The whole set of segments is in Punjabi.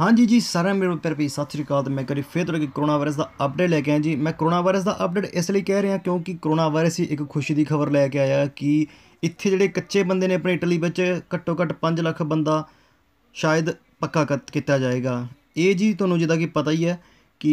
ਹਾਂਜੀ ਜੀ ਸਾਰਿਆਂ ਮੇਰੇ ਪਿਆਰੇ ਭਈ ਸਤਿ ਸ਼੍ਰੀ ਅਕਾਲ ਤੇ ਮੈਂ ਕਰੀ ਫੇਰ ਤੁਹਾਡੇ ਕੋਰੋਨਾ ਵਾਇਰਸ ਦਾ ਅਪਡੇਟ ਲੈ ਕੇ ਆਇਆ ਜੀ ਮੈਂ ਕੋਰੋਨਾ ਵਾਇਰਸ ਦਾ ਅਪਡੇਟ ਇਸ ਲਈ ਕਹਿ ਰਿਹਾ ਕਿਉਂਕਿ ਕੋਰੋਨਾ ਵਾਇਰਸ ਹੀ ਇੱਕ ਖੁਸ਼ੀ ਦੀ ਖਬਰ ਲੈ ਕੇ ਆਇਆ ਕਿ ਇੱਥੇ ਜਿਹੜੇ ਕੱਚੇ ਬੰਦੇ ਨੇ ਆਪਣੇ ਇਟਲੀ ਵਿੱਚ ਘੱਟੋ ਘੱਟ 5 ਲੱਖ ਬੰਦਾ ਸ਼ਾਇਦ ਪੱਕਾ ਕੀਤਾ ਜਾਏਗਾ ਇਹ ਜੀ ਤੁਹਾਨੂੰ ਜਿਦਾ ਕਿ ਪਤਾ ਹੀ ਹੈ ਕਿ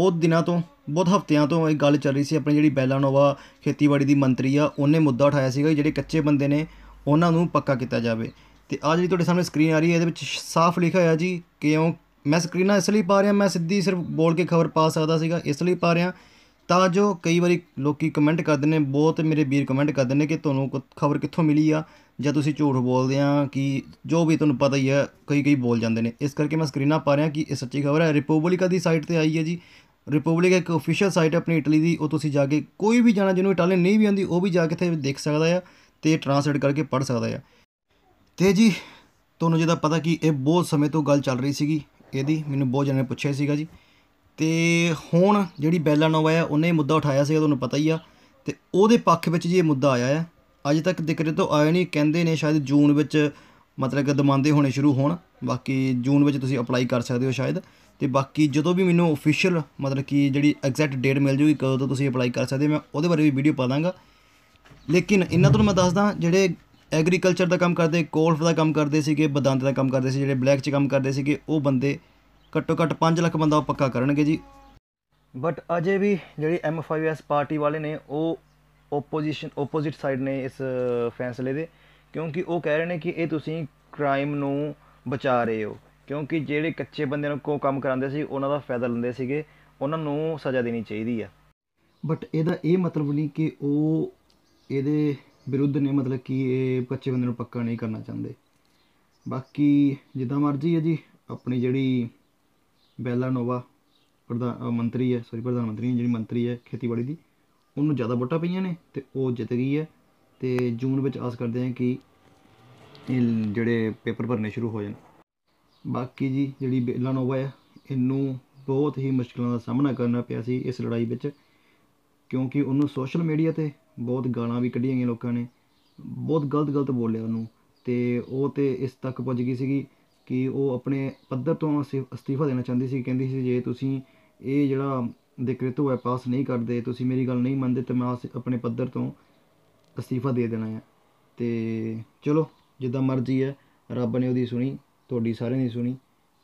ਬਹੁਤ ਦਿਨਾਂ ਤੋਂ ਬਹੁਤ ਹਫ਼ਤਿਆਂ ਤੋਂ ਇਹ ਗੱਲ ਚੱਲ ਰਹੀ ਸੀ ਆਪਣੀ ਜਿਹੜੀ ਬੈਲਾਨੋਵਾ ਖੇਤੀਬਾੜੀ ਦੀ ਮੰਤਰੀ ਆ ਉਹਨੇ ਮੁੱਦਾ ਉਠਾਇਆ ਸੀਗਾ ਜਿਹੜੇ ਕੱਚੇ ਬੰਦੇ ਨੇ ਉਹਨਾਂ ਨੂੰ ਪੱਕਾ ਕੀਤਾ ਜਾਵੇ ਤੇ ਆ ਜਿਹੜੀ ਤੁਹਾਡੇ ਸਾਹਮਣੇ ਸਕਰੀਨ ਆ ਰਹੀ ਹੈ ਇਹਦੇ ਵਿੱਚ ਸਾਫ਼ ਲਿਖਿਆ ਹੋਇਆ ਜੀ ਕਿਉਂ ਮੈਂ ਸਕਰੀਨਾਂ ਇਸ ਲਈ ਪਾ ਰਿਹਾ ਮੈਂ ਸਿੱਧੀ ਸਿਰਫ ਬੋਲ ਕੇ ਖਬਰ ਪਾ ਸਕਦਾ ਸੀਗਾ ਇਸ ਲਈ ਪਾ ਰਿਹਾ ਤਾਂ ਜੋ ਕਈ ਵਾਰੀ ਲੋਕੀ ਕਮੈਂਟ ਕਰਦੇ ਨੇ ਬਹੁਤ ਮੇਰੇ ਵੀਰ ਕਮੈਂਟ ਕਰਦੇ ਨੇ ਕਿ ਤੁਹਾਨੂੰ ਖਬਰ ਕਿੱਥੋਂ ਮਿਲੀ ਆ ਜਾਂ ਤੁਸੀਂ ਝੂਠ ਬੋਲਦੇ ਆ ਕਿ ਜੋ ਵੀ ਤੁਹਾਨੂੰ ਪਤਾ ਹੀ ਆ ਕਈ ਕਈ ਬੋਲ ਜਾਂਦੇ ਨੇ ਇਸ ਕਰਕੇ ਮੈਂ ਸਕਰੀਨਾਂ ਪਾ ਰਿਹਾ ਕਿ ਇਹ ਸੱਚੀ ਖਬਰ ਹੈ ਰਿਪਬਲਿਕਾ ਦੀ ਸਾਈਟ ਤੇ ਆਈ ਹੈ ਜੀ ਰਿਪਬਲਿਕਾ ਇੱਕ ਅਫੀਸ਼ੀਅਲ ਸਾਈਟ ਹੈ ਆਪਣੀ ਇਟਲੀ ਦੀ ਉਹ ਤੁਸੀਂ ਜਾ ਕੇ ਕੋਈ ਵੀ ਜਾਣਾ ਜਿਹਨੂੰ ਇਟਾਲੀਅਨ ਨਹੀਂ ਵੀ ਆਉਂਦੀ ਉਹ ਵੀ ਜਾ ਕੇ ਇੱਥੇ ਦੇਖ ਸਕਦਾ ਆ ਤੇ ਟ੍ਰਾਂਸਲੇਟ ਕਰਕੇ ਪੜ੍ਹ ਸਕਦਾ ਆ ਤੇ ਜੀ ਤੁਹਾਨੂੰ ਜਿਹਦਾ ਪਤਾ ਕਿ ਇਹ ਬਹੁਤ ਸਮੇਂ ਤੋਂ ਗੱਲ ਚੱਲ ਰਹੀ ਸੀਗੀ ਇਹਦੀ ਮੈਨੂੰ ਬਹੁਤ ਜਣੇ ਪੁੱਛਿਆ ਸੀਗਾ ਜੀ ਤੇ ਹੁਣ ਜਿਹੜੀ ਬੈਲਾਨੋਵਾ ਆ ਉਹਨੇ ਇਹ ਮੁੱਦਾ ਉਠਾਇਆ ਸੀਗਾ ਤੁਹਾਨੂੰ ਪਤਾ ਹੀ ਆ ਤੇ ਉਹਦੇ ਪੱਖ ਵਿੱਚ ਜੀ ਇਹ ਮੁੱਦਾ ਆਇਆ ਆ ਅੱਜ ਤੱਕ ਦਿੱਕਰੇ ਤੋਂ ਆਇਆ ਨਹੀਂ ਕਹਿੰਦੇ ਨੇ ਸ਼ਾਇਦ ਜੂਨ ਵਿੱਚ ਮਤਲਬ ਕਿ ਦਮਾਂਦੇ ਹੋਣੇ ਸ਼ੁਰੂ ਹੋਣ ਬਾਕੀ ਜੂਨ ਵਿੱਚ ਤੁਸੀਂ ਅਪਲਾਈ ਕਰ ਸਕਦੇ ਹੋ ਸ਼ਾਇਦ ਤੇ ਬਾਕੀ ਜਦੋਂ ਵੀ ਮੈਨੂੰ ਅਫੀਸ਼ੀਅਲ ਮਤਲਬ ਕਿ ਜਿਹੜੀ ਐਗਜ਼ੈਕਟ ਡੇਟ ਮਿਲ ਜੂਗੀ ਕਦੋਂ ਤੋਂ ਤੁਸੀਂ ਅਪਲਾਈ ਕਰ ਸਕਦੇ ਮੈਂ ਉਹਦੇ ਬਾਰੇ ਵੀ ਵੀਡੀਓ ਪਾ ਦਾਂਗਾ ਲੇਕਿਨ ਇਹਨਾਂ ਤੋਂ ਮੈਂ ਦੱਸਦਾ ਜਿਹੜੇ ਐਗਰੀਕਲਚਰ ਦਾ ਕੰਮ ਕਰਦੇ ਕੋਲਫ ਦਾ ਕੰਮ ਕਰਦੇ ਸੀਗੇ ਬਦਾਂਦ ਦਾ ਕੰਮ ਕਰਦੇ ਸੀ ਜਿਹੜੇ ਬਲੈਕ 'ਚ ਕੰਮ ਕਰਦੇ ਸੀਗੇ ਉਹ ਬੰਦੇ ਘੱਟੋ ਘੱਟ 5 ਲੱਖ ਬੰਦਾ ਉਹ ਪੱਕਾ ਕਰਨਗੇ ਜੀ ਬਟ ਅਜੇ ਵੀ ਜਿਹੜੀ ਐਮ5ਐਸ ਪਾਰਟੀ ਵਾਲੇ ਨੇ ਉਹ ਆਪੋਜੀਸ਼ਨ ਆਪੋਜ਼ਿਟ ਸਾਈਡ ਨੇ ਇਸ ਫੈਸਲੇ ਦੇ ਕਿਉਂਕਿ ਉਹ ਕਹਿ ਰਹੇ ਨੇ ਕਿ ਇਹ ਤੁਸੀਂ ਕ੍ਰਾਈਮ ਨੂੰ ਬਚਾ ਰਹੇ ਹੋ ਕਿਉਂਕਿ ਜਿਹੜੇ ਕੱਚੇ ਬੰਦੇ ਨੂੰ ਕੋ ਕੰਮ ਕਰਾਉਂਦੇ ਸੀ ਉਹਨਾਂ ਦਾ ਫਾਇਦਾ ਲੈਂਦੇ ਸੀਗੇ ਉਹਨਾਂ ਨੂੰ ਸਜ਼ਾ ਦੇਣੀ ਚਾਹੀਦੀ ਆ ਬਟ ਇਹਦਾ ਇਹ ਮਤਲਬ ਨਹੀਂ ਕਿ ਉਹ ਇਹਦੇ ਵਿਰੁੱਧ ਨੇ ਮਤਲਬ ਕਿ ਇਹ ਕੱਚੇ ਬੰਦੇ ਨੂੰ ਪੱਕਾ ਨਹੀਂ ਕਰਨਾ ਚਾਹੁੰਦੇ ਬਾਕੀ ਜਿੱਦਾਂ ਮਰਜ਼ੀ ਹੈ ਜੀ ਆਪਣੀ ਜਿਹੜੀ ਬੈਲਾ ਨੋਵਾ ਪ੍ਰਧਾਨ ਮੰਤਰੀ ਹੈ ਸੌਰੀ ਪ੍ਰਧਾਨ ਮੰਤਰੀ ਜਿਹੜੀ ਮੰਤਰੀ ਹੈ ਖੇਤੀਬਾੜੀ ਦੀ ਉਹਨੂੰ ਜ਼ਿਆਦਾ ਵੋਟਾਂ ਪਈਆਂ ਨੇ ਤੇ ਉਹ ਜਿੱਤ ਗਈ ਹੈ ਤੇ ਜੂਨ ਵਿੱਚ ਆਸ ਕਰਦੇ ਹਾਂ ਕਿ ਇਹ ਜਿਹੜੇ ਪੇਪਰ ਭਰਨੇ ਸ਼ੁਰੂ ਹੋ ਜਾਣ ਬਾਕੀ ਜੀ ਜਿਹੜੀ ਬੇਲਾ ਨੋਵਾ ਹੈ ਇਹਨੂੰ ਬਹੁਤ ਹੀ ਮੁਸ਼ਕਲਾਂ ਦਾ ਸਾਹਮਣਾ ਕਰਨਾ ਪਿਆ ਸੀ ਇਸ ਲੜਾਈ ਵਿੱਚ ਕਿਉਂਕਿ ਉਹਨੂੰ ਸੋਸ਼ਲ ਮੀਡੀਆ ਤੇ ਬਹੁਤ ਗਾਲਾਂ ਵੀ ਕੱਢੀਆਂ ਗਈਆਂ ਲੋਕਾਂ ਨੇ ਬਹੁਤ ਗਲਤ ਗਲਤ ਬੋਲਿਆ ਉਹਨੂੰ ਤੇ ਉਹ ਤੇ ਇਸ ਤੱਕ ਪੁੱਜ ਗਈ ਸੀਗੀ ਕਿ ਉਹ ਆਪਣੇ ਪੱਧਰ ਤੋਂ ਅਸਤੀਫਾ ਦੇਣਾ ਚਾਹੁੰਦੀ ਸੀ ਕਹਿੰਦੀ ਸੀ ਜੇ ਤੁਸੀਂ ਇਹ ਜਿਹੜਾ ਡਿਕਰੇਟੋ ਹੋਇਆ ਪਾਸ ਨਹੀਂ ਕਰਦੇ ਤੁਸੀਂ ਮੇਰੀ ਗੱਲ ਨਹੀਂ ਮੰਨਦੇ ਤਾਂ ਮੈਂ ਆਪਣੇ ਪੱਧਰ ਤੋਂ ਅਸਤੀਫਾ ਦੇ ਦੇਣਾ ਹੈ ਤੇ ਚਲੋ ਜਿੱਦਾਂ ਮਰਜ਼ੀ ਹੈ ਰੱਬ ਨੇ ਉਹਦੀ ਸੁਣੀ ਤੁਹਾਡੀ ਸਾਰਿਆਂ ਦੀ ਸੁਣੀ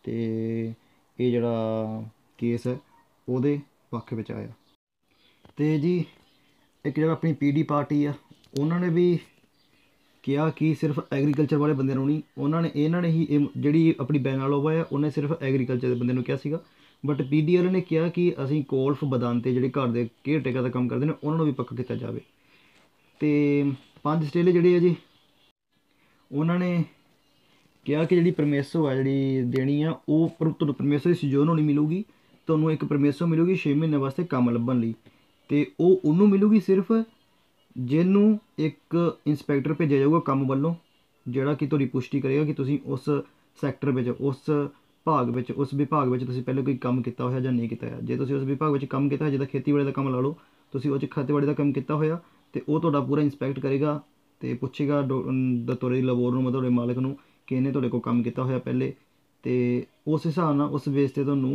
ਤੇ ਇਹ ਜਿਹੜਾ ਕੇਸ ਹੈ ਉਹਦੇ ਪੱਖ ਵਿੱਚ ਆਇਆ ਤੇ ਜੀ ਇੱਕ ਜਿਹੜਾ ਆਪਣੀ ਪੀਡੀ ਪਾਰਟੀ ਆ ਉਹਨਾਂ ਨੇ ਵੀ ਕਿਹਾ ਕਿ ਸਿਰਫ ਐਗਰੀਕਲਚਰ ਵਾਲੇ ਬੰਦੇ ਨੂੰ ਨਹੀਂ ਉਹਨਾਂ ਨੇ ਇਹਨਾਂ ਨੇ ਹੀ ਜਿਹੜੀ ਆਪਣੀ ਬੈਨਾਲੋਵਾ ਆ ਉਹਨੇ ਸਿਰਫ ਐਗਰੀਕਲਚਰ ਦੇ ਬੰਦੇ ਨੂੰ ਕਿਹਾ ਸੀਗਾ ਬਟ ਪੀਡੀ ਵਾਲੇ ਨੇ ਕਿਹਾ ਕਿ ਅਸੀਂ ਕੋਲਫ ਤੇ ਜਿਹੜੇ ਘਰ ਦੇ ਕੇਅਰ ਟੇਕਰ ਦਾ ਕੰਮ ਕਰਦੇ ਨੇ ਉਹਨਾਂ ਨੂੰ ਵੀ ਪੱਕਾ ਕੀਤਾ ਜਾਵੇ ਤੇ ਪੰਜ ਸਟੇਲੇ ਜਿਹੜੇ ਆ ਜੀ ਉਹਨਾਂ ਨੇ ਕਿਹਾ ਕਿ ਜਿਹੜੀ ਪਰਮੇਸ਼ਰ ਆ ਜਿਹੜੀ ਦੇਣੀ ਆ ਉਹ ਤੁਹਾਨੂੰ ਪਰਮੇਸ਼ਰ ਦੀ ਸਜੋਨ ਹੋਣੀ ਮਿਲੂਗੀ ਤੁਹਾਨੂੰ ਇੱਕ ਪਰਮੇਸ਼ਰ ਮਿਲੂਗੀ 6 ਮਹੀਨੇ ਵਾਸਤੇ ਕੰਮ ਲੱਭਣ ਲਈ ਤੇ ਉਹ ਉਹਨੂੰ ਮਿਲੂਗੀ ਸਿਰਫ ਜਿਹਨੂੰ ਇੱਕ ਇਨਸਪੈਕਟਰ ਭੇਜਿਆ ਜਾਊਗਾ ਕੰਮ ਵੱਲੋਂ ਜਿਹੜਾ ਕਿ ਤੁਹਾਡੀ ਪੁਸ਼ਟੀ ਕਰੇਗਾ ਕਿ ਤੁਸੀਂ ਉਸ ਸੈਕਟਰ ਵਿੱਚ ਉਸ ਭਾਗ ਵਿੱਚ ਉਸ ਵਿਭਾਗ ਵਿੱਚ ਤੁਸੀਂ ਪਹਿਲਾਂ ਕੋਈ ਕੰਮ ਕੀਤਾ ਹੋਇਆ ਜਾਂ ਨਹੀਂ ਕੀਤਾ ਹੋਇਆ ਜੇ ਤੁਸੀਂ ਉਸ ਵਿਭਾਗ ਵਿੱਚ ਕੰਮ ਕੀਤਾ ਜਿਹਦਾ ਖੇਤੀਬਾੜੀ ਦਾ ਕੰਮ ਲਾ ਲਓ ਤੁਸੀਂ ਉਹ 'ਚ ਖੇਤੀਬਾੜੀ ਦਾ ਕੰਮ ਕੀਤਾ ਹੋਇਆ ਤੇ ਉਹ ਤੁਹਾਡਾ ਪੂਰਾ ਇਨਸਪੈਕਟ ਕਰੇਗਾ ਤੇ ਪੁੱਛੇਗਾ ਤੁਹਾਡੇ ਲੇਬਰ ਨੂੰ ਮਤਲਬ ਮਾਲਕ ਨੂੰ ਕਿ ਇਹਨੇ ਤੁਹਾਡੇ ਕੋਲ ਕੰਮ ਕੀਤਾ ਹੋਇਆ ਪਹਿਲੇ ਤੇ ਉਸ ਹਿਸਾਬ ਨਾਲ ਉਸ ਬੇਸ ਤੇ ਤੁਹਾਨੂੰ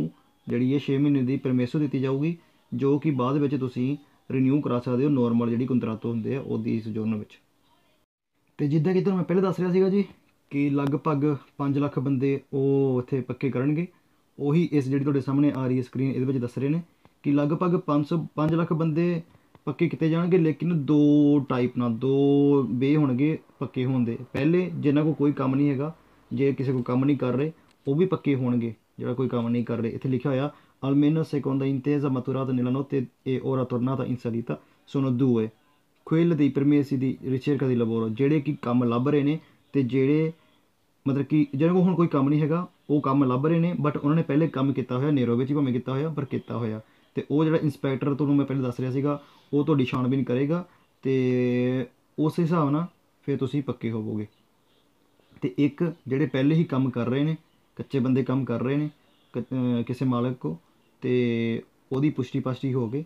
ਜਿਹੜੀ ਇਹ 6 ਮਹੀਨੇ ਦੀ ਪਰਮਿਸ਼ਨ ਦਿੱਤੀ ਜਾਊਗੀ ਜੋ ਕਿ ਬਾਅਦ ਵਿੱਚ ਤੁਸੀਂ ਰੀਨਿਊ ਕਰਾ ਸਕਦੇ ਹੋ ਨੋਰਮਲ ਜਿਹੜੀ ਕੰਟਰੈਕਟ ਹੁੰਦੇ ਆ ਉਹਦੀ ਇਸ ਜ਼ੋਨ ਵਿੱਚ ਤੇ ਜਿੱਦਾਂ ਕਿ ਤੁਹਾਨੂੰ ਮੈਂ ਪਹਿਲੇ ਦੱਸ ਰਿਹਾ ਸੀਗਾ ਜੀ ਕਿ ਲਗਭਗ 5 ਲੱਖ ਬੰਦੇ ਉਹ ਇੱਥੇ ਪੱਕੇ ਕਰਨਗੇ ਉਹੀ ਇਸ ਜਿਹੜੀ ਤੁਹਾਡੇ ਸਾਹਮਣੇ ਆ ਰਹੀ ਹੈ ਸਕਰੀਨ ਇਹਦੇ ਵਿੱਚ ਦੱਸ ਰਹੇ ਨੇ ਕਿ ਲਗਭਗ 500 5 ਲੱਖ ਬੰਦੇ ਪੱਕੇ ਕੀਤੇ ਜਾਣਗੇ ਲੇਕਿਨ ਦੋ ਟਾਈਪ ਨਾਲ ਦੋ ਵੇ ਹੋਣਗੇ ਪੱਕੇ ਹੋਣ ਦੇ ਪਹਿਲੇ ਜਿਨ੍ਹਾਂ ਕੋ ਕੋਈ ਕੰਮ ਨਹੀਂ ਹੈਗਾ ਜੇ ਕਿਸੇ ਕੋ ਕੰਮ ਨਹੀਂ ਕਰ ਰਹੇ ਉਹ ਵੀ ਪੱਕੇ ਹੋਣਗੇ ਜਿਹੜਾ ਕੋਈ ਕੰਮ ਨਹੀਂ ਕਰ ਰਹੇ ਇੱਥੇ ਲਿਖਿਆ ਹੋਇਆ Al meno secondo intesa maturata nella notte e ora tornata in salita, sono due. Quelle dei permessi di ricerca di lavoro, ਜਿਹੜੇ ਕਿ ਕੰਮ ਲੱਭ ਰਹੇ ਨੇ ਤੇ ਜਿਹੜੇ ਮਤਲਬ ਕਿ ਜਿਹਨਾਂ ਕੋਲ ਹੁਣ ਕੋਈ ਕੰਮ ਨਹੀਂ ਹੈਗਾ ਉਹ ਕੰਮ ਲੱਭ ਰਹੇ ਨੇ ਬਟ ਉਹਨਾਂ ਨੇ ਪਹਿਲੇ ਕੰਮ ਕੀਤਾ ਹੋਇਆ ਨੇਰੋ ਵਿੱਚ ਭਾਵੇਂ ਕੀਤਾ ਹੋਇਆ ਪਰ ਕੀਤਾ ਹੋਇਆ ਤੇ ਉਹ ਜਿਹੜਾ ਇਨਸਪੈਕਟਰ ਤੁਹਾਨੂੰ ਮੈਂ ਪਹਿਲੇ ਦੱਸ ਰਿਹਾ ਸੀਗਾ ਉਹ ਤੁਹਾਡੀ ਛਾਣਬੀਨ ਕਰੇਗਾ ਤੇ ਉਸ ਹਿਸਾਬ ਨਾਲ ਫਿਰ ਤੁਸੀਂ ਪੱਕੇ ਹੋਵੋਗੇ ਤੇ ਇੱਕ ਜਿਹੜੇ ਪਹਿਲੇ ਹੀ ਕੰਮ ਕਰ ਰਹੇ ਨੇ ਕੱਚੇ ਬੰਦੇ ਕੰਮ ਕਰ ਰਹੇ ਨੇ ਕਿਸੇ ਮਾਲਕ ਕੋ ਅਤੇ ਉਹਦੀ ਪੁਸ਼ਟੀ ਪਸ਼ਟੀ ਹੋ ਕੇ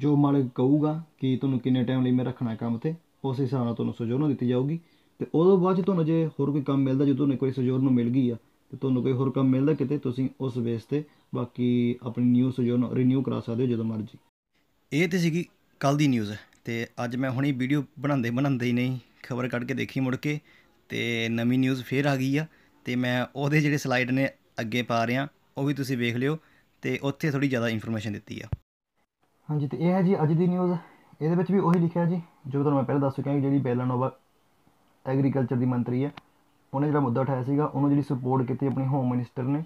ਜੋ ਮਾਲਕ ਕਹੂਗਾ ਕਿ ਤੁਹਾਨੂੰ ਕਿੰਨੇ ਟਾਈਮ ਲਈ ਮੈਂ ਰੱਖਣਾ ਕੰਮ 'ਤੇ ਉਸ ਹਿਸਾਬ ਨਾਲ ਤੁਹਾਨੂੰ ਸਜੋਰਨ ਦਿੱਤੀ ਜਾਊਗੀ ਅਤੇ ਉਦੋਂ ਤੋਂ ਬਾਅਦ 'ਚ ਤੁਹਾਨੂੰ ਜੇ ਹੋਰ ਕੋਈ ਕੰਮ ਮਿਲਦਾ ਜੇ ਤੁਹਾਨੂੰ ਕੋਈ ਸਜੋਰਨ ਮਿਲ ਗਈ ਆ ਤੇ ਤੁਹਾਨੂੰ ਕੋਈ ਹੋਰ ਕੰਮ ਮਿਲਦਾ ਕਿਤੇ ਤੁਸੀਂ ਉਸ ਬੇਸ 'ਤੇ ਬਾਕੀ ਆਪਣੀ ਨਿਊ ਸਜੋਰਨ ਰੀਨਿਊ ਕਰਾ ਸਕਦੇ ਹੋ ਜਦੋਂ ਮਰਜ਼ੀ ਇਹ ਤੇ ਸੀਗੀ ਕੱਲ ਦੀ ਨਿਊਜ਼ ਤੇ ਅੱਜ ਮੈਂ ਹੁਣੇ ਵੀਡੀਓ ਬਣਾਉਂਦੇ ਬਣਾਉਂਦੇ ਹੀ ਨਹੀਂ ਖਬਰ ਕੱਢ ਕੇ ਦੇਖੀ ਮੁੜ ਕੇ ਤੇ ਨਵੀਂ ਨਿਊਜ਼ ਫੇਰ ਆ ਗਈ ਆ ਤੇ ਮੈਂ ਉਹਦੇ ਜਿਹੜੇ ਸਲਾਈਡ ਨੇ ਅੱਗੇ ਪਾ ਰਿਹਾ ਉਹ ਵੀ ਤੁਸੀਂ ਵੇਖ ਲਿਓ ਤੇ ਉੱਥੇ ਥੋੜੀ ਜ਼ਿਆਦਾ ਇਨਫੋਰਮੇਸ਼ਨ ਦਿੱਤੀ ਆ ਹਾਂਜੀ ਤੇ ਇਹ ਹੈ ਜੀ ਅੱਜ ਦੀ ਨਿਊਜ਼ ਇਹਦੇ ਵਿੱਚ ਵੀ ਉਹੀ ਲਿਖਿਆ ਜੀ ਜੋ ਤੁਹਾਨੂੰ ਮੈਂ ਪਹਿਲਾਂ ਦੱਸ ਚੁੱਕਿਆ ਕਿ ਜਿਹੜੀ ਬੈਲਨੋਵਾ ਐਗਰੀਕਲਚਰ ਦੀ ਮੰਤਰੀ ਹੈ ਉਹਨੇ ਜਿਹੜਾ ਮੁੱਦਾ ਉਠਾਇਆ ਸੀਗਾ ਉਹਨੂੰ ਜਿਹੜੀ ਸਪੋਰਟ ਕੀਤੀ ਆਪਣੀ ਹੋਮ ਮਿਨਿਸਟਰ ਨੇ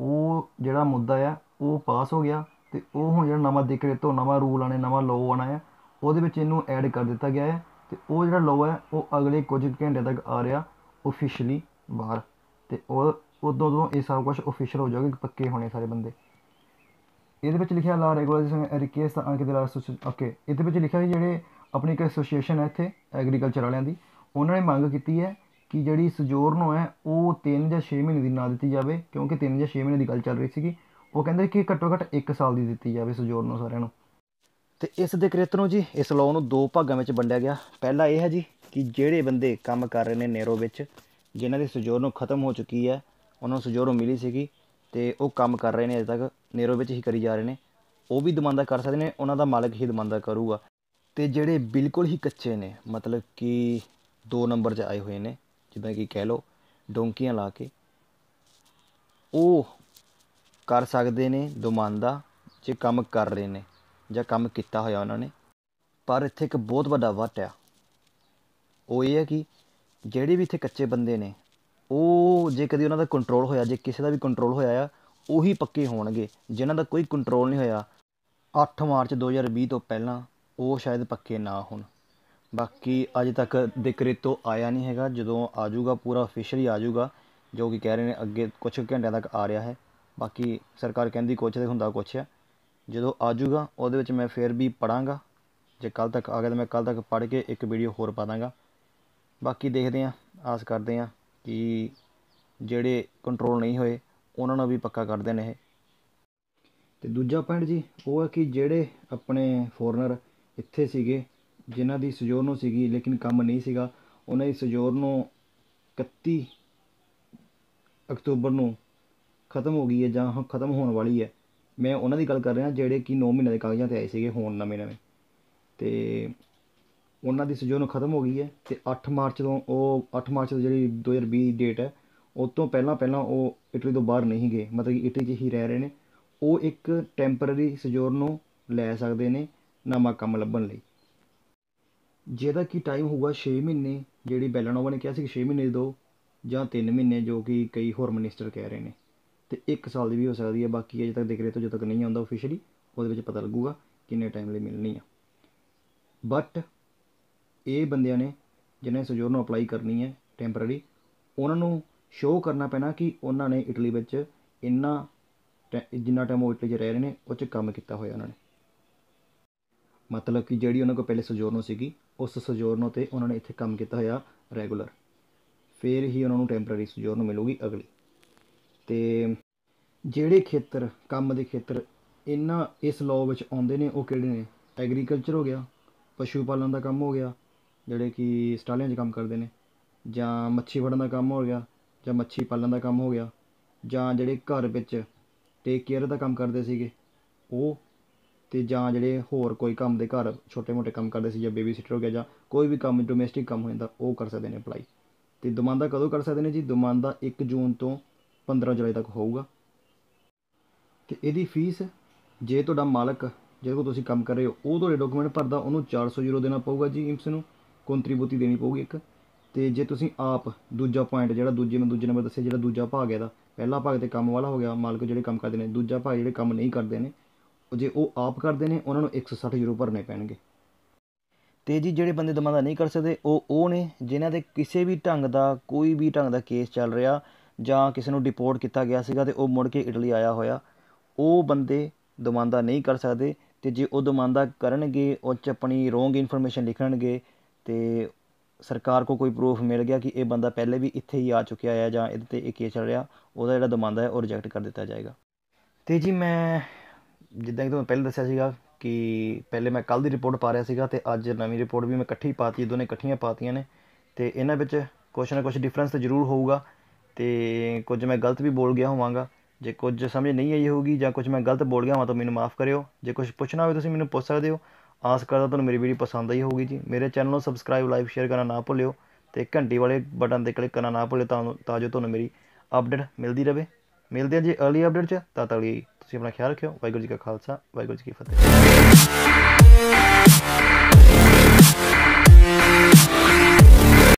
ਉਹ ਜਿਹੜਾ ਮੁੱਦਾ ਆ ਉਹ ਪਾਸ ਹੋ ਗਿਆ ਤੇ ਉਹ ਹੁਣ ਜਿਹੜਾ ਨਵਾਂ ਦਿੱਕਰੇ ਤੋਂ ਨਵਾਂ ਰੂਲ ਆਣੇ ਨਵਾਂ ਲਾਅ ਆਣਾ ਹੈ ਉਹਦੇ ਵਿੱਚ ਇਹਨੂੰ ਐਡ ਕਰ ਦਿੱਤਾ ਗਿਆ ਹੈ ਤੇ ਉਹ ਜਿਹੜਾ ਲਾਅ ਹੈ ਉਹ ਅਗਲੇ ਕੁਝ ਘੰਟੇ ਤੱਕ ਆ ਰਿਹਾ ਆਫੀਸ਼ੀਅਲੀ ਬਾਹਰ ਤੇ ਉਹ ਉਦੋਂ ਤੋਂ ਇਹ ਸਭ ਕੁਝ ਆਫੀਸ਼ੀਅਲ ਹੋ ਜਾਊਗਾ ਪੱਕੇ ਹੋਣੇ ਸਾਰੇ ਬੰਦੇ ਇਹਦੇ ਵਿੱਚ ਲਿਖਿਆ ਲਾ ਰੈਗੂਲੇਸ਼ਨ ਰਿਕਵੈਸਟ ਦਾ ਅੰਕ ਦੇ ਲਾ ਓਕੇ ਇਹਦੇ ਵਿੱਚ ਲਿਖਿਆ ਜਿਹੜੇ ਆਪਣੀ ਇੱਕ ਐਸੋਸੀਏਸ਼ਨ ਹੈ ਇੱਥੇ ਐਗਰੀਕਲਚਰ ਵਾਲਿਆਂ ਦੀ ਉਹਨਾਂ ਨੇ ਮੰਗ ਕੀਤੀ ਹੈ ਕਿ ਜਿਹੜੀ ਸਜੋਰ ਨੂੰ ਹੈ ਉਹ 3 ਜਾਂ 6 ਮਹੀਨੇ ਦੀ ਨਾ ਦਿੱਤੀ ਜਾਵੇ ਕਿਉਂਕਿ 3 ਜਾਂ 6 ਮਹੀਨੇ ਦੀ ਗੱਲ ਚੱਲ ਰਹੀ ਸੀਗੀ ਉਹ ਕਹਿੰਦੇ ਕਿ ਘੱਟੋ ਘੱਟ 1 ਸਾਲ ਦੀ ਦਿੱਤੀ ਜਾਵੇ ਸਜੋਰ ਨੂੰ ਸਾਰਿਆਂ ਨੂੰ ਤੇ ਇਸ dekret ਨੂੰ ਜੀ ਇਸ ਲਾਅ ਨੂੰ ਦੋ ਭਾਗਾਂ ਵਿੱਚ ਵੰਡਿਆ ਗਿਆ ਪਹਿਲਾ ਇਹ ਹੈ ਜੀ ਕਿ ਜਿਹੜੇ ਬੰਦੇ ਕੰਮ ਕਰ ਰਹੇ ਨੇ ਨੇਰੋ ਵਿੱਚ ਜਿਨ੍ਹਾਂ ਦੀ ਸਜੋਰ ਨੂੰ ਖਤਮ ਹੋ ਚੁੱਕੀ ਹੈ ਉਹਨਾਂ ਨੂੰ ਸਜੋਰ ਮਿਲੀ ਸੀਗੀ ਤੇ ਉਹ ਕੰਮ ਕਰ ਰਹੇ ਨੇ ਅਜੇ ਤੱਕ ਨੇਰੋ ਵਿੱਚ ਹੀ ਕਰੀ ਜਾ ਰਹੇ ਨੇ ਉਹ ਵੀ ਦਮੰਦਾ ਕਰ ਸਕਦੇ ਨੇ ਉਹਨਾਂ ਦਾ ਮਾਲਕ ਹੀ ਦਮੰਦਾ ਕਰੂਗਾ ਤੇ ਜਿਹੜੇ ਬਿਲਕੁਲ ਹੀ ਕੱਚੇ ਨੇ ਮਤਲਬ ਕਿ ਦੋ ਨੰਬਰ 'ਚ ਆਏ ਹੋਏ ਨੇ ਜਿਵੇਂ ਕਿ ਕਹਿ ਲਓ ਡੋਂਕੀਆਂ ਲਾ ਕੇ ਉਹ ਕਰ ਸਕਦੇ ਨੇ ਦਮੰਦਾ ਜੇ ਕੰਮ ਕਰ ਰਹੇ ਨੇ ਜਾਂ ਕੰਮ ਕੀਤਾ ਹੋਇਆ ਉਹਨਾਂ ਨੇ ਪਰ ਇੱਥੇ ਇੱਕ ਬਹੁਤ ਵੱਡਾ ਵਟ ਆ ਉਹ ਇਹ ਹੈ ਕਿ ਜਿਹੜੇ ਵੀ ਇੱਥੇ ਕੱਚੇ ਬੰਦੇ ਨੇ ਉਹ ਜੇ ਕਦੀ ਉਹਨਾਂ ਦਾ ਕੰਟਰੋਲ ਹੋਇਆ ਜੇ ਕਿਸੇ ਦਾ ਵੀ ਕੰਟਰੋਲ ਹੋਇਆ ਆ ਉਹੀ ਪੱਕੇ ਹੋਣਗੇ ਜਿਨ੍ਹਾਂ ਦਾ ਕੋਈ ਕੰਟਰੋਲ ਨਹੀਂ ਹੋਇਆ 8 ਮਾਰਚ 2020 ਤੋਂ ਪਹਿਲਾਂ ਉਹ ਸ਼ਾਇਦ ਪੱਕੇ ਨਾ ਹੋਣ ਬਾਕੀ ਅਜੇ ਤੱਕ ਤੋਂ ਆਇਆ ਨਹੀਂ ਹੈਗਾ ਜਦੋਂ ਆਜੂਗਾ ਪੂਰਾ ਅਫੀਸ਼ੀਅਲੀ ਆਜੂਗਾ ਜੋ ਕਿ ਕਹਿ ਰਹੇ ਨੇ ਅੱਗੇ ਕੁਝ ਘੰਟਿਆਂ ਤੱਕ ਆ ਰਿਹਾ ਹੈ ਬਾਕੀ ਸਰਕਾਰ ਕਹਿੰਦੀ ਕੁਝ ਤੇ ਹੁੰਦਾ ਕੁਝ ਆ ਜਦੋਂ ਆਜੂਗਾ ਉਹਦੇ ਵਿੱਚ ਮੈਂ ਫੇਰ ਵੀ ਪੜਾਂਗਾ ਜੇ ਕੱਲ ਤੱਕ ਆ ਗਿਆ ਤਾਂ ਮੈਂ ਕੱਲ ਤੱਕ ਪੜ ਕੇ ਇੱਕ ਵੀਡੀਓ ਹੋਰ ਪਾ ਦਾਂਗਾ ਬਾਕੀ ਦੇਖਦੇ ਆਂ ਆਸ ਕਰਦੇ ਆਂ ਕਿ ਜਿਹੜੇ ਕੰਟਰੋਲ ਨਹੀਂ ਹੋਏ ਉਹਨਾਂ ਨੂੰ ਵੀ ਪੱਕਾ ਕਰਦੇ ਨੇ ਇਹ ਤੇ ਦੂਜਾ ਪੁਆਇੰਟ ਜੀ ਉਹ ਹੈ ਕਿ ਜਿਹੜੇ ਆਪਣੇ ਫੋਰਨਰ ਇੱਥੇ ਸੀਗੇ ਜਿਨ੍ਹਾਂ ਦੀ ਸਜੋਰਨੋ ਸੀਗੀ ਲੇਕਿਨ ਕੰਮ ਨਹੀਂ ਸੀਗਾ ਉਹਨਾਂ ਦੀ ਸਜੋਰਨੋ 31 ਅਕਤੂਬਰ ਨੂੰ ਖਤਮ ਹੋ ਗਈ ਹੈ ਜਾਂ ਖਤਮ ਹੋਣ ਵਾਲੀ ਹੈ ਮੈਂ ਉਹਨਾਂ ਦੀ ਗੱਲ ਕਰ ਰਿਹਾ ਜਿਹੜੇ ਕਿ 9 ਮਹੀਨੇ ਦੇ ਕਾਗਜ਼ਾਂ ਤੇ ਆਏ ਸੀਗੇ ਹੋਣ ਨਵੇਂ ਨਵੇਂ ਤੇ ਉਹਨਾਂ ਦੀ ਸਜ਼ਾ ਨੂੰ ਖਤਮ ਹੋ ਗਈ ਹੈ ਅਤੇ ਅੱਠ ਮਾਰਚ ਤੋਂ ਉਹ ਅੱਠ ਮਾਰਚ ਤੋਂ ਜਿਹੜੀ ਦੋ ਹਜ਼ਾਰ ਵੀਹ ਡੇਟ ਹੈ ਉਹ ਤੋਂ ਪਹਿਲਾਂ ਪਹਿਲਾਂ ਉਹ ਇਟਲੀ ਤੋਂ ਬਾਹਰ ਨਹੀਂ ਗਏ ਮਤਲਬ ਕਿ ਇਟਲੀ 'ਚ ਹੀ ਰਹਿ ਰਹੇ ਨੇ ਉਹ ਇੱਕ ਟੈਂਪਰਰੀ ਸਜੋਰ ਨੂੰ ਲੈ ਸਕਦੇ ਨੇ ਨਵਾਂ ਕੰਮ ਲੱਭਣ ਲਈ ਜਿਹਦਾ ਕਿ ਟਾਈਮ ਹੋਊਗਾ 6 ਮਹੀਨੇ ਜਿਹੜੀ ਬੈਲਨੋਵਾ ਨੇ ਕਿਹਾ ਸੀ ਕਿ 6 ਮਹੀਨੇ ਦੋ ਜਾਂ 3 ਮਹੀਨੇ ਜੋ ਕਿ ਕਈ ਹੋਰ ਮਿਨਿਸਟਰ ਕਹਿ ਰਹੇ ਨੇ ਤੇ 1 ਸਾਲ ਦੀ ਵੀ ਹੋ ਸਕਦੀ ਹੈ ਬਾਕੀ ਅਜੇ ਤੱਕ ਦਿਖ ਦੇਖਰੇ ਤੋਂ ਜਦੋਂ ਤੱਕ ਨਹੀਂ ਆਉਂਦਾ ਆਫੀਸ਼ੀਅਲੀ ਉਹਦੇ ਵਿੱਚ ਪਤਾ ਲੱਗੂਗਾ ਕਿੰਨੇ ਟਾਈਮ ਲਈ ਮਿਲਣੀ ਆ ਬਟ ਇਹ ਬੰਦਿਆਂ ਨੇ ਜਿਨ੍ਹਾਂ ਨੇ ਸਜੋਰ ਨੂੰ ਅਪਲਾਈ ਕਰਨੀ ਹੈ ਟੈਂਪਰੇਰੀ ਉਹਨਾਂ ਨੂੰ ਸ਼ੋਅ ਕਰਨਾ ਪੈਣਾ ਕਿ ਉਹਨਾਂ ਨੇ ਇਟਲੀ ਵਿੱਚ ਇੰਨਾ ਜਿੰਨਾ ਟਾਈਮ ਉਹ ਇਟਲੀ 'ਚ ਰਹਿ ਰਹੇ ਨੇ ਉਹ 'ਚ ਕੰਮ ਕੀਤਾ ਹੋਇਆ ਉਹਨਾਂ ਨੇ ਮਤਲਬ ਕਿ ਜਿਹੜੀ ਉਹਨਾਂ ਕੋਲ ਪਹਿਲੇ ਸਜੋਰਨੋ ਸੀਗੀ ਉਸ ਸਜੋਰਨੋ ਤੇ ਉਹਨਾਂ ਨੇ ਇੱਥੇ ਕੰਮ ਕੀਤਾ ਹੋਇਆ ਰੈਗੂਲਰ ਫਿਰ ਹੀ ਉਹਨਾਂ ਨੂੰ ਟੈਂਪਰੇਰੀ ਸਜੋਰਨੋ ਮਿਲੂਗੀ ਅਗਲੀ ਤੇ ਜਿਹੜੇ ਖੇਤਰ ਕੰਮ ਦੇ ਖੇਤਰ ਇਹਨਾਂ ਇਸ ਲਾਅ ਵਿੱਚ ਆਉਂਦੇ ਨੇ ਉਹ ਕਿਹੜੇ ਨੇ ਐਗਰੀਕਲਚਰ ਹੋ ਗਿਆ ਪਸ਼ੂ ਪਾਲਣ ਦਾ ਕੰਮ ਹੋ ਗਿਆ ਜਿਹੜੇ ਕਿ ਸਟਾਲਿਆਂ 'ਚ ਕੰਮ ਕਰਦੇ ਨੇ ਜਾਂ ਮੱਛੀ ਫੜਨ ਦਾ ਕੰਮ ਹੋ ਗਿਆ ਜਾਂ ਮੱਛੀ ਪਾਲਣ ਦਾ ਕੰਮ ਹੋ ਗਿਆ ਜਾਂ ਜਿਹੜੇ ਘਰ ਵਿੱਚ ਟੇਕ ਕੇਅਰ ਦਾ ਕੰਮ ਕਰਦੇ ਸੀਗੇ ਉਹ ਤੇ ਜਾਂ ਜਿਹੜੇ ਹੋਰ ਕੋਈ ਕੰਮ ਦੇ ਘਰ ਛੋਟੇ ਮੋਟੇ ਕੰਮ ਕਰਦੇ ਸੀ ਜਾਂ ਬੇਬੀ ਸਿਟਰ ਹੋ ਗਿਆ ਜਾਂ ਕੋਈ ਵੀ ਕੰਮ ਡੋਮੈਸਟਿਕ ਕੰਮ ਹੋ ਜਾਂਦਾ ਉਹ ਕਰ ਸਕਦੇ ਨੇ ਅਪਲਾਈ ਤੇ ਦੁਮਾਂਦਾ ਕਦੋਂ ਕਰ ਸਕਦੇ ਨੇ ਜੀ ਦੁਮਾਂਦਾ 1 ਜੂਨ ਤੋਂ 15 ਜੁਲਾਈ ਤੱਕ ਹੋਊਗਾ ਤੇ ਇਹਦੀ ਫੀਸ ਜੇ ਤੁਹਾਡਾ ਮਾਲਕ ਜਿਹਦੇ ਤੁਸੀਂ ਕੰਮ ਕਰ ਰਹੇ ਹੋ ਉਹ ਤੁਹਾਡੇ ਡਾਕੂਮੈਂਟ ਭਰਦਾ ਉਹਨੂੰ 400 ਯੂਰੋ ਦੇਣਾ ਪਊਗਾ ਜੀ ਇਮਸ ਨੂੰ ਕੰਟ੍ਰਿਬਿਊਟੀ ਦੇਣੀ ਪਊਗੀ ਇੱਕ ਤੇ ਜੇ ਤੁਸੀਂ ਆਪ ਦੂਜਾ ਪੁਆਇੰਟ ਜਿਹੜਾ ਦੂਜੇ ਮੈਂ ਦੂਜੇ ਨੰਬਰ ਦੱਸਿਆ ਜਿਹੜਾ ਦੂਜਾ ਭਾਗ ਹੈ ਦਾ ਪਹਿਲਾ ਭਾਗ ਤੇ ਕੰਮ ਵਾਲਾ ਹੋ ਗਿਆ ਮਾਲਕ ਜਿਹੜੇ ਕੰਮ ਕਰਦੇ ਨੇ ਦੂਜਾ ਭਾਗ ਜਿਹੜੇ ਕੰਮ ਨਹੀਂ ਕਰਦੇ ਨੇ ਉਹ ਜੇ ਉਹ ਆਪ ਕਰਦੇ ਨੇ ਉਹਨਾਂ ਨੂੰ 160 ਯੂਰੋ ਭਰਨੇ ਪੈਣਗੇ ਤੇ ਜੀ ਜਿਹੜੇ ਬੰਦੇ ਦਮਾਦਾ ਨਹੀਂ ਕਰ ਸਕਦੇ ਉਹ ਉਹ ਨੇ ਜਿਨ੍ਹਾਂ ਦੇ ਕਿਸੇ ਵੀ ਢੰਗ ਦਾ ਕੋਈ ਵੀ ਢੰਗ ਦਾ ਕੇਸ ਚੱਲ ਰਿਹਾ ਜਾਂ ਕਿਸੇ ਨੂੰ ਡਿਪੋਰਟ ਕੀਤਾ ਗਿਆ ਸੀਗਾ ਤੇ ਉਹ ਮੁੜ ਕੇ ਇਟਲੀ ਆਇਆ ਹੋਇਆ ਉਹ ਬੰਦੇ ਦਮਾਦਾ ਨਹੀਂ ਕਰ ਸਕਦੇ ਤੇ ਜੇ ਉਹ ਦਮਾਦਾ ਕਰਨਗੇ ਉਹ ਚ ਆਪਣੀ ਰੋਂਗ ਇਨਫੋਰਮੇਸ਼ਨ ਲਿਖਣਗੇ ਤੇ ਸਰਕਾਰ ਕੋ ਕੋਈ ਪ੍ਰੂਫ ਮਿਲ ਗਿਆ ਕਿ ਇਹ ਬੰਦਾ ਪਹਿਲੇ ਵੀ ਇੱਥੇ ਹੀ ਆ ਚੁੱਕਿਆ ਆ ਜਾਂ ਇਹਦੇ 'ਤੇ ਇਹ ਕੇਸ ਚੱਲ ਰਿਹਾ ਉਹਦਾ ਜਿਹੜਾ ਦਮਾਂਦਾ ਹੈ ਉਹ ਰਿਜੈਕਟ ਕਰ ਦਿੱਤਾ ਜਾਏਗਾ ਤੇ ਜੀ ਮੈਂ ਜਿੱਦਾਂ ਕਿ ਤੁਹਾਨੂੰ ਪਹਿਲੇ ਦੱਸਿਆ ਸੀਗਾ ਕਿ ਪਹਿਲੇ ਮੈਂ ਕੱਲ ਦੀ ਰਿਪੋਰਟ ਪਾ ਰਿਹਾ ਸੀਗਾ ਤੇ ਅੱਜ ਨਵੀਂ ਰਿਪੋਰਟ ਵੀ ਮੈਂ ਇਕੱਠੀ ਪਾਤੀ ਦੋਨੇ ਇਕੱਠੀਆਂ ਪਾਤੀਆਂ ਨੇ ਤੇ ਇਹਨਾਂ ਵਿੱਚ ਕੁਛ ਨਾ ਕੁਝ ਡਿਫਰੈਂਸ ਤਾਂ ਜ਼ਰੂਰ ਹੋਊਗਾ ਤੇ ਕੁਝ ਮੈਂ ਗਲਤ ਵੀ ਬੋਲ ਗਿਆ ਹੋਵਾਂਗਾ ਜੇ ਕੁਝ ਸਮਝ ਨਹੀਂ ਆਈ ਹੋਊਗੀ ਜਾਂ ਕੁਝ ਮੈਂ ਗਲਤ ਬੋਲ ਗਿਆ ਹਾਂ ਤਾਂ ਮੈਨੂੰ ਮਾਫ ਕਰਿਓ ਜੇ ਕੁਝ ਪੁੱਛਣਾ ਹੋਵੇ ਤੁਸੀਂ ਮੈਨੂੰ ਪੁੱਛ ਸਕਦੇ ਹੋ ਆਸ ਕਰਦਾ ਤੁਹਾਨੂੰ ਮੇਰੀ ਵੀਡੀਓ ਪਸੰਦ ਆਈ ਹੋਊਗੀ ਜੀ ਮੇਰੇ ਚੈਨਲ ਨੂੰ ਸਬਸਕ੍ਰਾਈਬ ਲਾਈਕ ਸ਼ੇਅਰ ਕਰਨਾ ਨਾ ਭੁੱਲਿਓ ਤੇ ਘੰਟੀ ਵਾਲੇ ਬਟਨ ਤੇ ਕਲਿੱਕ ਕਰਨਾ ਨਾ ਭੁੱਲਿਓ ਤਾਂ ਜੋ ਤੁਹਾਨੂੰ ਮੇਰੀ ਅਪਡੇਟ ਮਿਲਦੀ ਰਹੇ ਮਿਲਦੇ ਹਾਂ ਜੀ ਅਰਲੀ ਅਪਡੇਟ 'ਚ ਤਾਂ ਤਾਂ ਲਈ ਤੁਸੀਂ ਆਪਣਾ ਖਿਆਲ ਰੱਖਿਓ ਵਾਹਿਗੁਰੂ ਜੀ ਕਾ ਖਾਲਸਾ ਵਾਹਿਗੁਰੂ ਜੀ ਕੀ ਫਤਿਹ